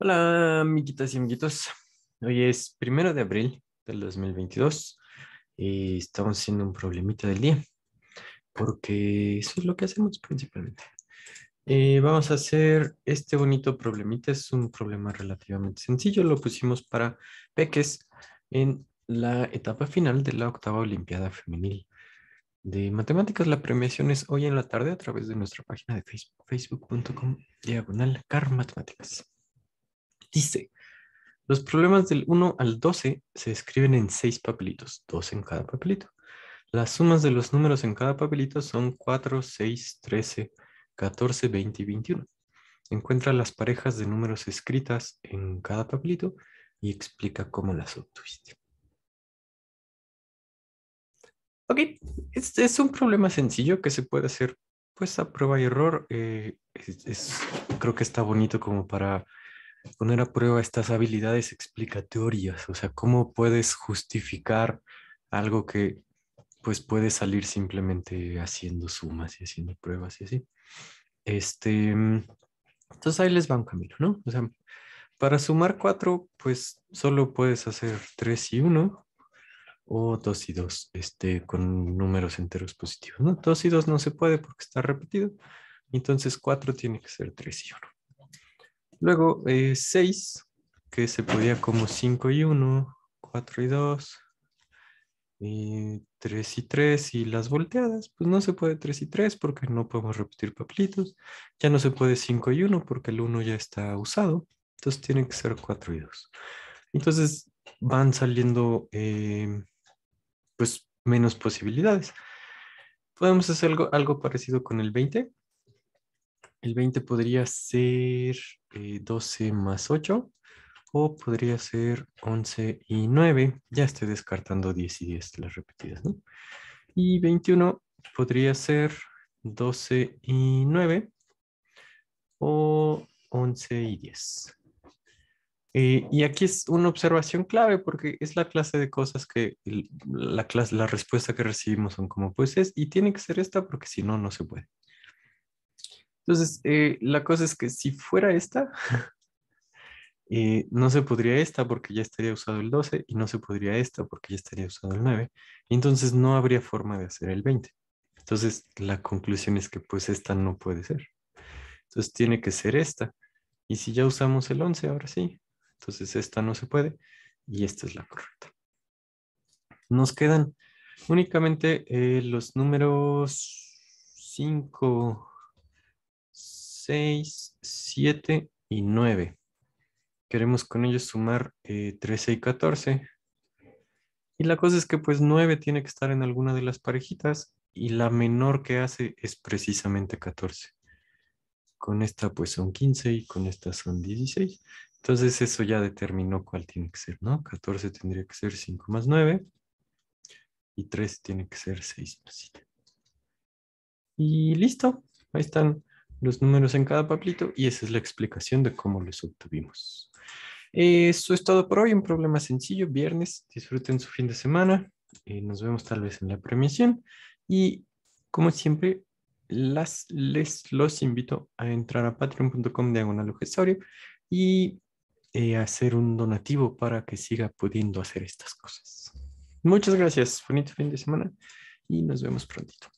Hola, amiguitas y amiguitos. Hoy es primero de abril del 2022 y estamos haciendo un problemita del día porque eso es lo que hacemos principalmente. Eh, vamos a hacer este bonito problemita. Es un problema relativamente sencillo. Lo pusimos para peques en la etapa final de la octava Olimpiada Femenil de Matemáticas. La premiación es hoy en la tarde a través de nuestra página de Facebook, facebook.com diagonal matemáticas dice, los problemas del 1 al 12 se escriben en 6 papelitos, 2 en cada papelito. Las sumas de los números en cada papelito son 4, 6, 13, 14, 20 y 21. Encuentra las parejas de números escritas en cada papelito y explica cómo las obtuviste. Ok, este es un problema sencillo que se puede hacer pues a prueba y error. Eh, creo que está bonito como para poner a prueba estas habilidades explicatorias, o sea, cómo puedes justificar algo que pues puede salir simplemente haciendo sumas y haciendo pruebas y así. Este, mm, entonces ahí les va un camino, ¿no? O sea, para sumar cuatro, pues solo puedes hacer tres y uno o dos y dos, este, con números enteros positivos, ¿no? Dos y dos no se puede porque está repetido, entonces cuatro tiene que ser tres y uno. Luego 6, eh, que se podía como 5 y 1, 4 y 2, 3 eh, y 3 y las volteadas, pues no se puede 3 y 3 porque no podemos repetir papelitos, ya no se puede 5 y 1 porque el 1 ya está usado, entonces tiene que ser 4 y 2. Entonces van saliendo eh, pues, menos posibilidades. Podemos hacer algo, algo parecido con el 20, el 20 podría ser 12 eh, más 8 o podría ser 11 y 9. Ya estoy descartando 10 y 10 las repetidas, ¿no? Y 21 podría ser 12 y 9 o 11 y 10. Eh, y aquí es una observación clave porque es la clase de cosas que la, la respuesta que recibimos son como pues es y tiene que ser esta porque si no, no se puede. Entonces, eh, la cosa es que si fuera esta, eh, no se podría esta porque ya estaría usado el 12 y no se podría esta porque ya estaría usado el 9. Y entonces no habría forma de hacer el 20. Entonces, la conclusión es que pues esta no puede ser. Entonces, tiene que ser esta. Y si ya usamos el 11, ahora sí. Entonces, esta no se puede y esta es la correcta. Nos quedan únicamente eh, los números 5, 6, 7 y 9. Queremos con ellos sumar 13 eh, y 14. Y la cosa es que pues 9 tiene que estar en alguna de las parejitas y la menor que hace es precisamente 14. Con esta pues son 15 y con esta son 16. Entonces eso ya determinó cuál tiene que ser, ¿no? 14 tendría que ser 5 más 9 y 3 tiene que ser 6 más 7. Y listo, ahí están los números en cada papelito y esa es la explicación de cómo los obtuvimos. Eso es todo por hoy, un problema sencillo, viernes, disfruten su fin de semana, eh, nos vemos tal vez en la premiación y como siempre las, les los invito a entrar a patreon.com diagonal y eh, hacer un donativo para que siga pudiendo hacer estas cosas. Muchas gracias, bonito fin de semana y nos vemos prontito.